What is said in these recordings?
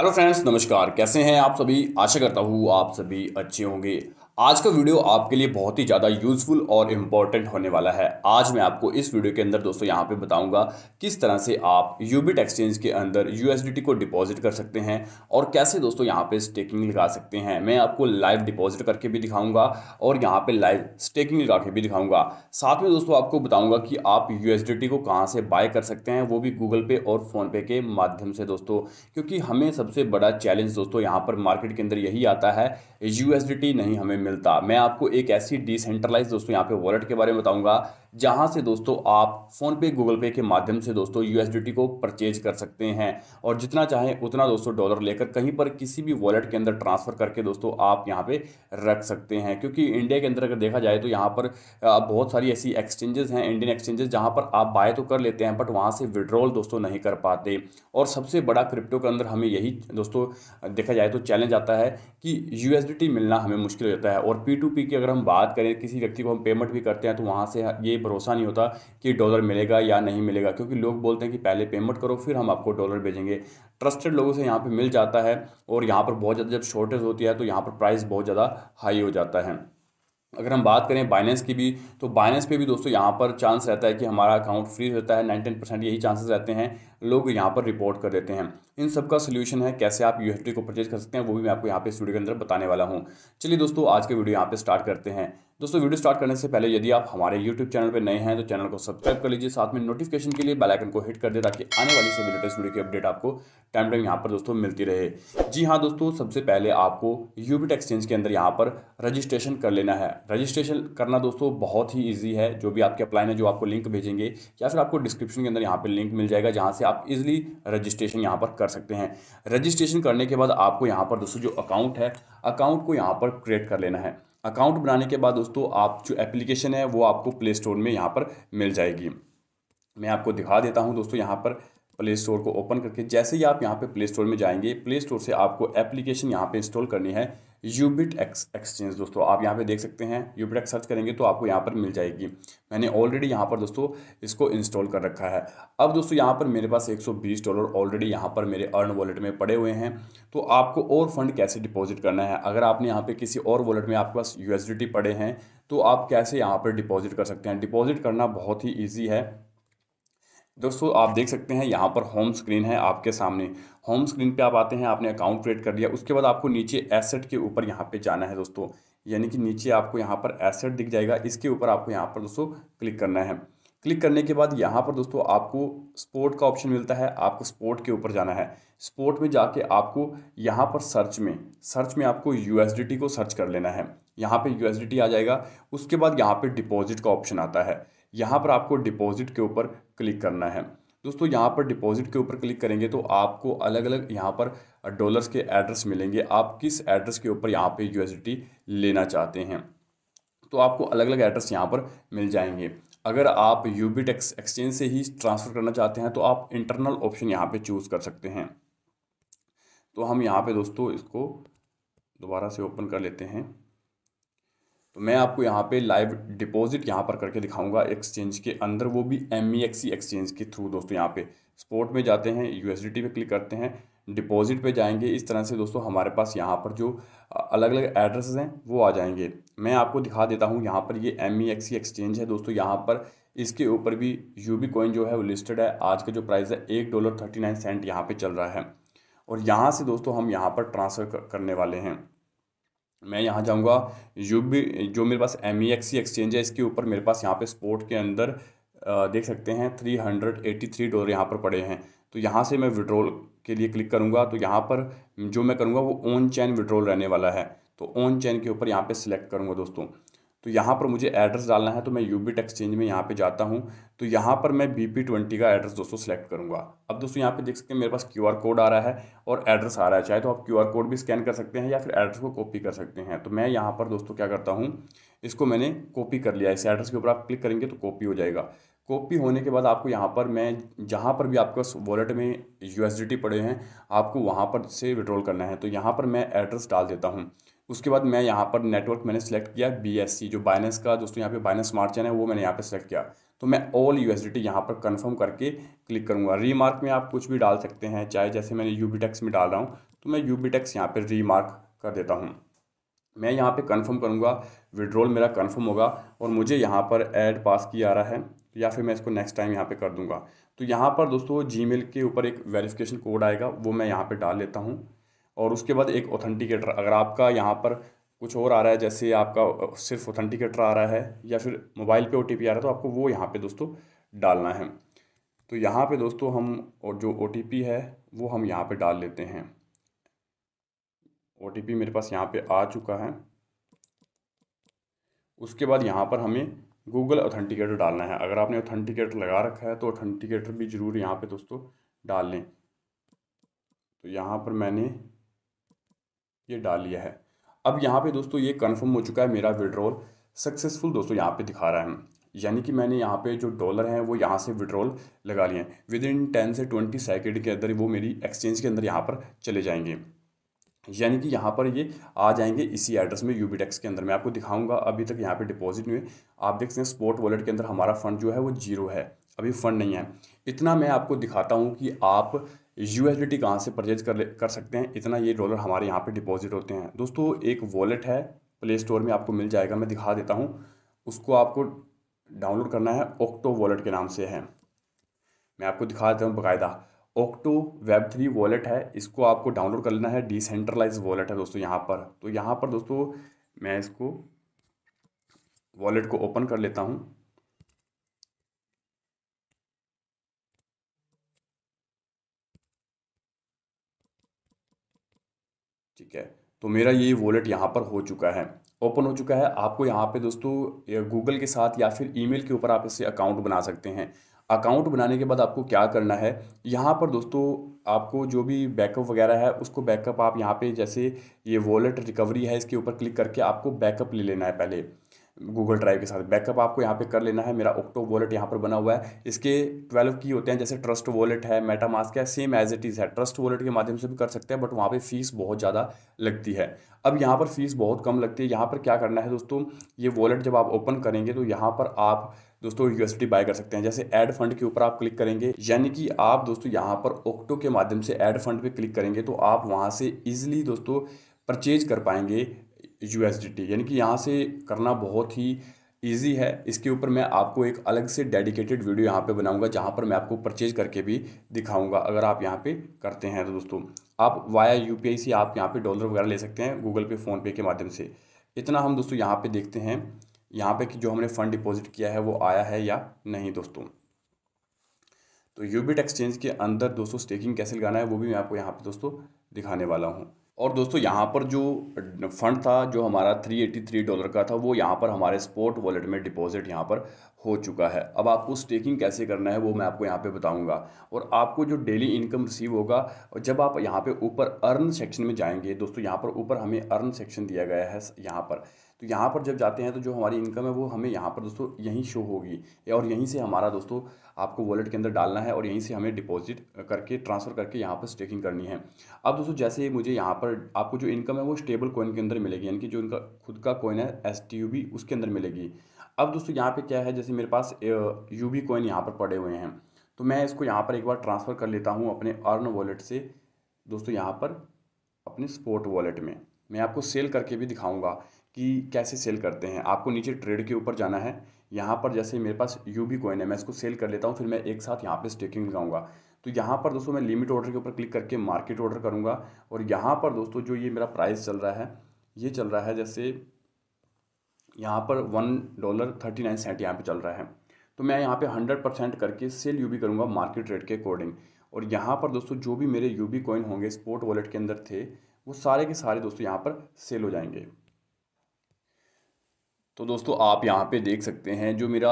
hello friends नमस्कार कैसे हैं आप सभी आशा करता हूँ आप सभी अच्छे होंगे आज का वीडियो आपके लिए बहुत ही ज़्यादा यूजफुल और इम्पॉर्टेंट होने वाला है आज मैं आपको इस वीडियो के अंदर दोस्तों यहाँ पे बताऊँगा किस तरह से आप यूबिट एक्सचेंज के अंदर यू को डिपॉजिट कर सकते हैं और कैसे दोस्तों यहाँ पे स्टेकिंग लगा सकते हैं मैं आपको लाइव डिपॉजिट करके भी दिखाऊँगा और यहाँ पर लाइव स्टेकिंग लगा के भी दिखाऊँगा साथ में दोस्तों आपको बताऊँगा कि आप यू को कहाँ से बाय कर सकते हैं वो भी गूगल पे और फ़ोनपे के माध्यम से दोस्तों क्योंकि हमें सबसे बड़ा चैलेंज दोस्तों यहाँ पर मार्केट के अंदर यही आता है यू नहीं हमें मिलता मैं आपको एक ऐसी डिसेंट्रलाइज दोस्तों यहाँ पे वॉलेट के बारे में बताऊंगा जहाँ से दोस्तों आप फ़ोनपे गूगल पे के माध्यम से दोस्तों यू को परचेज कर सकते हैं और जितना चाहें उतना दोस्तों डॉलर लेकर कहीं पर किसी भी वॉलेट के अंदर ट्रांसफ़र करके दोस्तों आप यहाँ पे रख सकते हैं क्योंकि इंडिया के अंदर अगर देखा जाए तो यहाँ पर बहुत सारी ऐसी एक्सचेंजेस हैं इंडियन एक्सचेंजेस जहाँ पर आप बाय तो कर लेते हैं बट वहाँ से विड्रॉल दोस्तों नहीं कर पाते और सबसे बड़ा क्रिप्टो के अंदर हमें यही दोस्तों देखा जाए तो चैलेंज आता है कि यू मिलना हमें मुश्किल हो जाता है होता है और पी टू पी की अगर हम बात करें किसी व्यक्ति को हम पेमेंट भी करते हैं तो वहाँ से ये भरोसा नहीं होता कि डॉलर मिलेगा या नहीं मिलेगा क्योंकि लोग बोलते हैं कि पहले पेमेंट करो फिर हम आपको डॉलर भेजेंगे ट्रस्टेड लोगों से यहाँ पर मिल जाता है और यहाँ पर बहुत ज़्यादा जब शॉर्टेज होती है तो यहाँ पर प्राइस बहुत ज़्यादा हाई हो जाता है अगर हम बात करें बाइनेंस की भी तो बाइनेंस पे भी दोस्तों यहाँ पर चांस रहता है कि हमारा अकाउंट फ्रीज होता है नाइनटीन परसेंट यही चांसेस रहते हैं लोग यहाँ पर रिपोर्ट कर देते हैं इन सब का सोल्यूशन है कैसे आप यू को परचेज कर सकते हैं वो भी मैं आपको यहाँ पे स्टूडियो के अंदर बताने वाला हूँ चलिए दोस्तों आज के वीडियो यहाँ पर स्टार्ट करते हैं दोस्तों वीडियो स्टार्ट करने से पहले यदि आप हमारे यूट्यूब चैनल पर नए हैं तो चैनल को सब्सक्राइब कर लीजिए साथ में नोटिफिकेशन के लिए बेल आइकन को हिट कर दे ताकि आने वाली सभी लेटेस्ट वीडियो की अपडेट आपको टाइम टाइम यहाँ पर दोस्तों मिलती रहे जी हाँ दोस्तों सबसे पहले आपको यूबिट एक्सचेंज के अंदर यहाँ पर रजिस्ट्रेशन कर लेना है रजिस्ट्रेशन करना दोस्तों बहुत ही ईजी है जो भी आपके अप्लाइन है जो आपको लिंक भेजेंगे या फिर आपको डिस्क्रिप्शन के अंदर यहाँ पर लिंक मिल जाएगा जहाँ से आप इजिली रजिस्ट्रेशन यहाँ पर कर सकते हैं रजिस्ट्रेशन करने के बाद आपको यहाँ पर दोस्तों जो अकाउंट है अकाउंट को यहाँ पर क्रिएट कर लेना है अकाउंट बनाने के बाद दोस्तों आप जो एप्लीकेशन है वो आपको प्ले स्टोर में यहाँ पर मिल जाएगी मैं आपको दिखा देता हूँ दोस्तों यहाँ पर प्ले स्टोर को ओपन करके जैसे ही आप यहाँ पर प्ले स्टोर में जाएंगे प्ले स्टोर से आपको एप्लीकेशन यहाँ पर इंस्टॉल करनी है यूबिट एक्स एक्सचेंज दोस्तों आप यहाँ पे देख सकते हैं यूबिट एक्स सर्च करेंगे तो आपको यहाँ पर मिल जाएगी मैंने ऑलरेडी यहाँ पर दोस्तों इसको इंस्टॉल कर रखा है अब दोस्तों यहाँ पर मेरे पास 120 डॉलर ऑलरेडी यहाँ पर मेरे अर्न वॉलेट में पड़े हुए हैं तो आपको और फंड कैसे डिपॉजिट करना है अगर आपने यहाँ पर किसी और वॉलेट में आपके पास यू पड़े हैं तो आप कैसे यहाँ पर डिपॉजिट कर सकते हैं डिपॉजिट करना बहुत ही ईजी है दोस्तों आप देख सकते हैं यहाँ पर होम स्क्रीन है आपके सामने होम स्क्रीन पे आप आते हैं आपने अकाउंट क्रिएट कर लिया उसके बाद आपको नीचे एसेट के ऊपर यहाँ पे जाना है दोस्तों यानी कि नीचे आपको यहाँ पर एसेट दिख जाएगा इसके ऊपर आपको यहाँ पर दोस्तों क्लिक करना है क्लिक करने के बाद यहाँ पर दोस्तों आपको स्पोर्ट का ऑप्शन मिलता है आपको स्पोर्ट के ऊपर जाना है स्पोर्ट में जाके आपको यहाँ पर सर्च में सर्च में आपको यू को सर्च कर लेना है यहाँ पर यू आ जाएगा उसके बाद यहाँ पर डिपॉजिट का ऑप्शन आता है यहाँ पर आपको डिपॉजिट के ऊपर क्लिक करना है दोस्तों यहाँ पर डिपॉजिट के ऊपर क्लिक करेंगे तो आपको अलग अलग यहाँ पर डॉलर्स के एड्रेस मिलेंगे आप किस एड्रेस के ऊपर यहाँ पे यू लेना चाहते हैं तो आपको अलग अलग एड्रेस यहाँ पर मिल जाएंगे अगर आप यूबिट एक्सचेंज से ही ट्रांसफ़र करना चाहते हैं तो आप इंटरनल ऑप्शन यहाँ पे चूज़ कर सकते हैं तो हम यहाँ पे दोस्तों इसको दोबारा से ओपन कर लेते हैं तो मैं आपको यहाँ पे लाइव डिपॉजिट यहाँ पर करके दिखाऊंगा एक्सचेंज के अंदर वो भी एम एक्सचेंज e e के थ्रू दोस्तों यहाँ पे स्पोर्ट में जाते हैं यूएसडीटी पे क्लिक करते हैं डिपॉजिट पे जाएंगे इस तरह से दोस्तों हमारे पास यहाँ पर जो अलग अलग एड्रेस हैं वो आ जाएंगे मैं आपको दिखा देता हूँ यहाँ पर ये एम एक्सचेंज e है दोस्तों यहाँ पर इसके ऊपर भी बी कोइन जो है वो लिस्टेड है आज का जो प्राइस है एक डॉलर थर्टी नाइन सेंट यहाँ पर चल रहा है और यहाँ से दोस्तों हम यहाँ पर ट्रांसफ़र करने वाले हैं मैं यहाँ जाऊँगा यू भी जो मेरे पास एम ई एक्सी एक्सचेंज है इसके ऊपर मेरे पास यहाँ पे स्पोर्ट के अंदर देख सकते हैं three hundred eighty three dollar यहाँ पर पड़े हैं तो यहाँ से मैं विड्रॉल के लिए क्लिक करूँगा तो यहाँ पर जो मैं करूँगा वो ऑन चैन विड्रॉल रहने वाला है तो ऑन चैन के ऊपर यहाँ पर सिलेक्ट करूँगा दोस्तों तो यहाँ पर मुझे एड्रेस डालना है तो मैं यूबिट एक्सचेंज में यहाँ पे जाता हूँ तो यहाँ पर मैं बी पी ट्वेंटी का एड्रेस दोस्तों सेलेक्ट करूँगा अब दोस्तों यहाँ पे देख सकते हैं मेरे पास क्यू आर कोड आ रहा है और एड्रेस आ रहा है चाहे तो आप क्यू आर कोड भी स्कैन कर सकते हैं या फिर एड्रेस को कॉपी कर सकते हैं तो मैं यहाँ पर दोस्तों क्या करता हूँ इसको मैंने कॉपी कर लिया इस एड्रेस के ऊपर आप क्लिक करेंगे तो कॉपी हो जाएगा कॉपी होने के बाद आपको यहाँ पर मैं जहाँ पर भी आपके वॉलेट में यू पड़े हैं आपको वहाँ पर से विड्रॉल करना है तो यहाँ पर मैं एड्रेस डाल देता हूँ उसके बाद मैं यहाँ पर नेटवर्क मैंने सेलेक्ट किया बी जो बाइनेंस का दोस्तों यहाँ पे बाइनेंस स्मार्ट चैन है वो मैंने यहाँ पे सेलेक्ट किया तो मैं ऑल यू एस यहाँ पर कंफर्म करके क्लिक करूँगा रीमार्क में आप कुछ भी डाल सकते हैं चाहे जैसे मैंने यू में डाल रहा हूँ तो मैं यू बी टैक्स यहाँ पर रीमार्क कर देता हूँ मैं यहाँ पर कन्फर्म करूँगा विड्रॉल मेरा कन्फर्म होगा और मुझे यहाँ पर एड पास किया आ रहा है तो या फिर मैं इसको नेक्स्ट टाइम यहाँ पर कर दूँगा तो यहाँ पर दोस्तों मेल के ऊपर एक वेरिफिकेशन कोड आएगा वो मैं यहाँ पर डाल लेता हूँ और उसके बाद एक ऑथेंटिकेटर अगर आपका यहाँ पर कुछ और आ रहा है जैसे आपका सिर्फ ऑथेंटिकेटर आ रहा है या फिर मोबाइल पे ओ आ रहा है तो आपको वो यहाँ पे दोस्तों डालना है तो यहाँ पे दोस्तों हम और जो ओ है वो हम यहाँ पे डाल लेते हैं ओ मेरे पास यहाँ पे आ चुका है उसके बाद यहाँ पर हमें गूगल ऑथेंटिकेटर डालना है अगर आपने ऑथेंटिकेटर लगा रखा है तो ऑथेंटिकेटर भी ज़रूर यहाँ पर दोस्तों डाल लें तो यहाँ पर मैंने ये डाल लिया है अब यहाँ पे दोस्तों ये कन्फर्म हो चुका है मेरा विड्रॉल सक्सेसफुल दोस्तों यहाँ पे दिखा रहा है यानी कि मैंने यहाँ पे जो डॉलर हैं वो यहाँ से विड्रॉल लगा लिए हैं विद इन टेन से ट्वेंटी सेकेंड के अंदर वो मेरी एक्सचेंज के अंदर यहाँ पर चले जाएंगे यानी कि यहाँ पर ये आ जाएंगे इसी एड्रेस में यू के अंदर मैं आपको दिखाऊंगा अभी तक यहाँ पे डिपॉजिट नहीं हुए आप देख सकते हैं स्पोर्ट वॉलेट के अंदर हमारा फंड जो है वो जीरो है अभी फंड नहीं है इतना मैं आपको दिखाता हूँ कि आप यू एस डी कहाँ से परचेज कर ले कर सकते हैं इतना ये डॉलर हमारे यहाँ पे डिपॉजिट होते हैं दोस्तों एक वॉलेट है प्ले स्टोर में आपको मिल जाएगा मैं दिखा देता हूँ उसको आपको डाउनलोड करना है ओक्टो वॉलेट के नाम से है मैं आपको दिखा देता हूँ बाकायदा ओक्टो वेब थ्री वॉलेट है इसको आपको डाउनलोड कर लेना है डिसेंट्रलाइज वॉलेट है दोस्तों यहाँ पर तो यहाँ पर दोस्तों मैं इसको वॉलेट को ओपन कर लेता हूँ ठीक है तो मेरा ये वॉलेट यहाँ पर हो चुका है ओपन हो चुका है आपको यहाँ पे दोस्तों गूगल के साथ या फिर ईमेल के ऊपर आप इसे अकाउंट बना सकते हैं अकाउंट बनाने के बाद आपको क्या करना है यहाँ पर दोस्तों आपको जो भी बैकअप वगैरह है उसको बैकअप आप यहाँ पे जैसे ये वॉलेट रिकवरी है इसके ऊपर क्लिक करके आपको बैकअप ले लेना है पहले गूगल ड्राइव के साथ बैकअप आपको यहाँ पे कर लेना है मेरा ओक्टो वॉलेट यहाँ पर बना हुआ है इसके ट्वेल्व की होते हैं जैसे ट्रस्ट वॉलेट है मेटा मास्क है सेम एज इट इज़ है ट्रस्ट वॉलेट के माध्यम से भी कर सकते हैं बट वहाँ पे फीस बहुत ज़्यादा लगती है अब यहाँ पर फीस बहुत कम लगती है यहाँ पर क्या करना है दोस्तों ये वॉलेट जब आप ओपन करेंगे तो यहाँ पर आप दोस्तों यूएसडी बाय कर सकते हैं जैसे एड फंड के ऊपर आप क्लिक करेंगे यानी कि आप दोस्तों यहाँ पर ओक्टो के माध्यम से एड फंड पर क्लिक करेंगे तो आप वहाँ से ईजिली दोस्तों परचेज कर पाएंगे यू यानी कि यहाँ से करना बहुत ही ईजी है इसके ऊपर मैं आपको एक अलग से डेडिकेटेड वीडियो यहाँ पे बनाऊंगा जहाँ पर मैं आपको परचेज करके भी दिखाऊंगा अगर आप यहाँ पे करते हैं तो दोस्तों आप वाया यू से आप यहाँ पे डॉलर वगैरह ले सकते हैं गूगल पे फ़ोनपे के माध्यम से इतना हम दोस्तों यहाँ पे देखते हैं यहाँ पे कि जो हमने फ़ंड डिपॉजिट किया है वो आया है या नहीं दोस्तों तो यूबिट एक्सचेंज के अंदर दोस्तों स्टेकिंग कैसे लगाना है वो भी मैं आपको यहाँ पर दोस्तों दिखाने वाला हूँ और दोस्तों यहाँ पर जो फंड था जो हमारा 383 डॉलर का था वो यहाँ पर हमारे स्पोर्ट वॉलेट में डिपॉजिट यहाँ पर हो चुका है अब आपको स्टेकिंग कैसे करना है वो मैं आपको यहाँ पे बताऊँगा और आपको जो डेली इनकम रिसीव होगा और जब आप यहाँ पे ऊपर अर्न सेक्शन में जाएंगे दोस्तों यहाँ पर ऊपर हमें अर्न सेक्शन दिया गया है यहाँ पर तो यहाँ पर जब जाते हैं तो जो हमारी इनकम है वो हमें यहाँ पर दोस्तों यहीं शो होगी और यहीं से हमारा दोस्तों आपको वॉलेट के अंदर डालना है और यहीं से हमें डिपॉजिट करके ट्रांसफ़र करके यहाँ पर स्टेकिंग करनी है अब दोस्तों जैसे मुझे यहाँ पर आपको जो इनकम है वो स्टेबल कोइन के अंदर मिलेगी यानी कि जो इनका खुद का कोइन है एस उसके अंदर मिलेगी अब दोस्तों यहाँ पर क्या है जैसे मेरे पास यू बी कोइन यहाँ पर पड़े हुए हैं तो मैं इसको यहाँ पर एक बार ट्रांसफ़र कर लेता हूँ अपने अर्न वॉलेट से दोस्तों यहाँ पर अपने स्पोर्ट वॉलेट में मैं आपको सेल करके भी दिखाऊंगा कि कैसे सेल करते हैं आपको नीचे ट्रेड के ऊपर जाना है यहाँ पर जैसे मेरे पास यू बी कॉइन है मैं इसको सेल कर लेता हूँ फिर मैं एक साथ यहाँ पे स्टेकिंग लगाऊंगा तो यहाँ पर दोस्तों मैं लिमिट ऑर्डर के ऊपर क्लिक करके मार्केट ऑर्डर करूँगा और यहाँ पर दोस्तों जो ये मेरा प्राइस चल रहा है ये चल रहा है जैसे यहाँ पर one dollar thirty nine cent यहाँ पर चल रहा है तो मैं यहाँ पर हंड्रेड परसेंट करके सेल यू बी करूँगा मार्केट रेट के अकॉर्डिंग और यहाँ पर दोस्तों जो भी मेरे यू बी कोइन होंगे स्पोर्ट वॉलेट के अंदर थे वो सारे के सारे दोस्तों यहाँ पर सेल हो जाएंगे तो दोस्तों आप यहाँ पे देख सकते हैं जो मेरा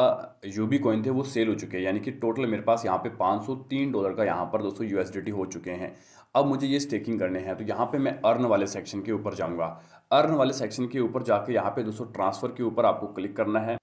यू बी कॉइन थे वो सेल हो चुके हैं यानी कि टोटल मेरे पास यहाँ पे 503 डॉलर का यहाँ पर दोस्तों यू हो चुके हैं अब मुझे ये स्टेकिंग करने हैं तो यहाँ पे मैं अर्न वाले सेक्शन के ऊपर जाऊँगा अर्न वाले सेक्शन के ऊपर जाके यहाँ पे दोस्तों ट्रांसफ़र के ऊपर आपको क्लिक करना है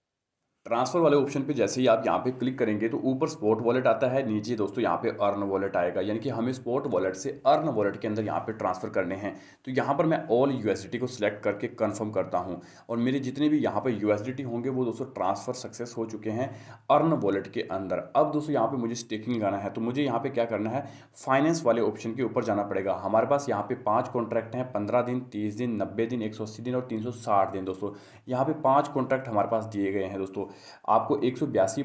ट्रांसफ़र वाले ऑप्शन पे जैसे ही आप यहाँ पे क्लिक करेंगे तो ऊपर स्पोर्ट वॉलेट आता है नीचे दोस्तों यहाँ पे अर्न वॉलेट आएगा यानी कि हमें स्पोर्ट वॉलेट से अर्न वॉलेट के अंदर यहाँ पे ट्रांसफ़र करने हैं तो यहाँ पर मैं ऑल यूएसडीटी को सिलेक्ट करके कंफर्म करता हूँ और मेरे जितने भी यहाँ पर यू होंगे वो दोस्तों ट्रांसफ़र सक्सेस हो चुके हैं अर्न वॉलेट के अंदर अब दोस्तों यहाँ पर मुझे स्टेकिंग लगाना है तो मुझे यहाँ पर क्या करना है फाइनेंस वाले ऑप्शन के ऊपर जाना पड़ेगा हमारे पास यहाँ पर पाँच कॉन्ट्रैक्ट हैं पंद्रह दिन तीस दिन नब्बे दिन एक दिन और तीन दिन दोस्तों यहाँ पर पाँच कॉन्ट्रैक्ट हमारे पास दिए गए हैं दोस्तों आपको एक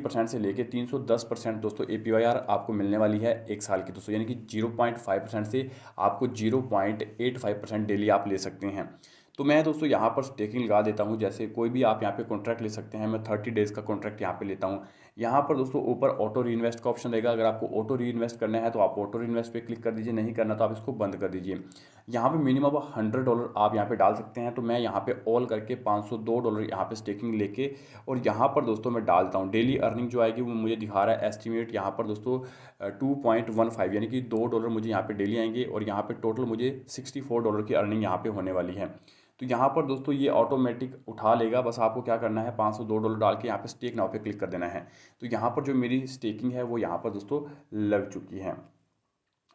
परसेंट से लेकर तीन सौ दस परसेंट दोस्तों ए पी वाई आर आपको मिलने वाली है एक साल की दोस्तों यानी कि जीरो पॉइंट फाइव परसेंट से आपको zero point eight five percent daily आप ले सकते हैं तो मैं दोस्तों यहाँ पर स्टेकिंग लगा देता हूँ जैसे कोई भी आप यहाँ पे कॉन्ट्रैक्ट ले सकते हैं मैं थर्टी डेज़ का कॉन्ट्रैक्ट यहाँ पे लेता हूँ यहाँ पर दोस्तों ऊपर ऑटो री इन्वेस्ट का ऑप्शन रहेगा अगर आपको ऑटो री करना है तो आप ऑटो री पे क्लिक कर दीजिए नहीं करना तो आप इसको बंद कर दीजिए यहाँ पे मिनिमम हंड्रेड डॉलर आप यहाँ पे डाल सकते हैं तो मैं यहाँ पे ऑल करके पाँच डॉलर यहाँ पे स्टेकिंग लेके और यहाँ पर दोस्तों मैं डालता हूँ डेली अर्निंग जो आएगी वो मुझे दिखा रहा है एस्टिमेट यहाँ पर दोस्तों टू पॉइंट वन फाइव यानी कि दो डॉलर मुझे यहाँ पर डेली आएंगे और यहाँ पर टोटल मुझे सिक्सटी फोर डॉलर की अर्निंग यहाँ पे होने वाली है तो यहाँ पर दोस्तों ये ऑटोमेटिक उठा लेगा बस आपको क्या करना है पाँच सौ दो डॉलर डाल के यहाँ पे स्टेक नाव पे क्लिक कर देना है तो यहाँ पर जो मेरी स्टेकिंग है वो यहाँ पर दोस्तों लग चुकी है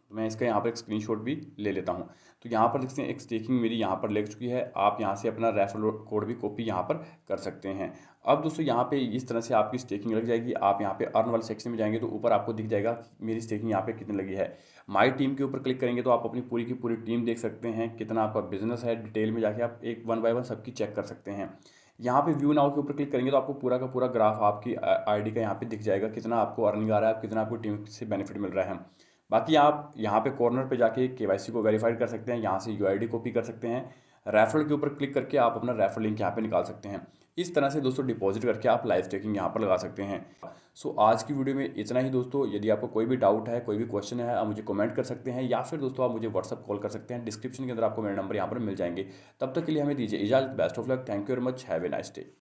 तो मैं इसका यहाँ पर एक स्क्रीनशॉट भी ले लेता हूँ तो यहाँ पर देखते हैं एक स्टेकिंग मेरी यहाँ पर लग चुकी है आप यहाँ से अपना रेफर कोड भी कॉपी यहाँ पर कर सकते हैं अब दोस्तों यहाँ पे इस तरह से आपकी स्टेकिंग लग जाएगी आप यहाँ पे अर्न वाले सेक्शन में जाएंगे तो ऊपर आपको दिख जाएगा मेरी स्टेकिंग यहाँ पे कितनी लगी है माई टीम के ऊपर क्लिक करेंगे तो आप अपनी पूरी की पूरी टीम देख सकते हैं कितना आपका बिजनेस है डिटेल में जाके आप एक वन बाय वन सबकी चेक कर सकते हैं यहाँ पे व्यू नाउ के ऊपर क्लिक करेंगे तो आपको पूरा का पूरा ग्राफ आपकी आईडी का यहाँ पे दिख जाएगा कितना आपको अर्निंग आ रहा है कितना आपको टीम से बेनिफिट मिल रहा है बाकी आप यहाँ पे कॉर्नर पे जाके के को वेरीफाइड कर सकते हैं यहाँ से यू कॉपी कर सकते हैं रेफरल के ऊपर क्लिक करके आप अपना रेफरल लिंक यहाँ पे निकाल सकते हैं इस तरह से दोस्तों डिपॉजिट करके आप लाइव स्टेकिंग यहाँ पर लगा सकते हैं सो आज की वीडियो में इतना ही दोस्तों यदि आपको कोई भी डाउट है कोई भी क्वेश्चन है आप मुझे कमेंट कर सकते हैं या फिर दोस्तों आप मुझे व्हाट्सअप कॉल कर सकते हैं डिस्क्रिप्शन के अंदर आपको मेरे नंबर यहाँ पर मिल जाएंगे तब तक के लिए हमें दीजिए इजाजत best of luck thank you very much have a nice day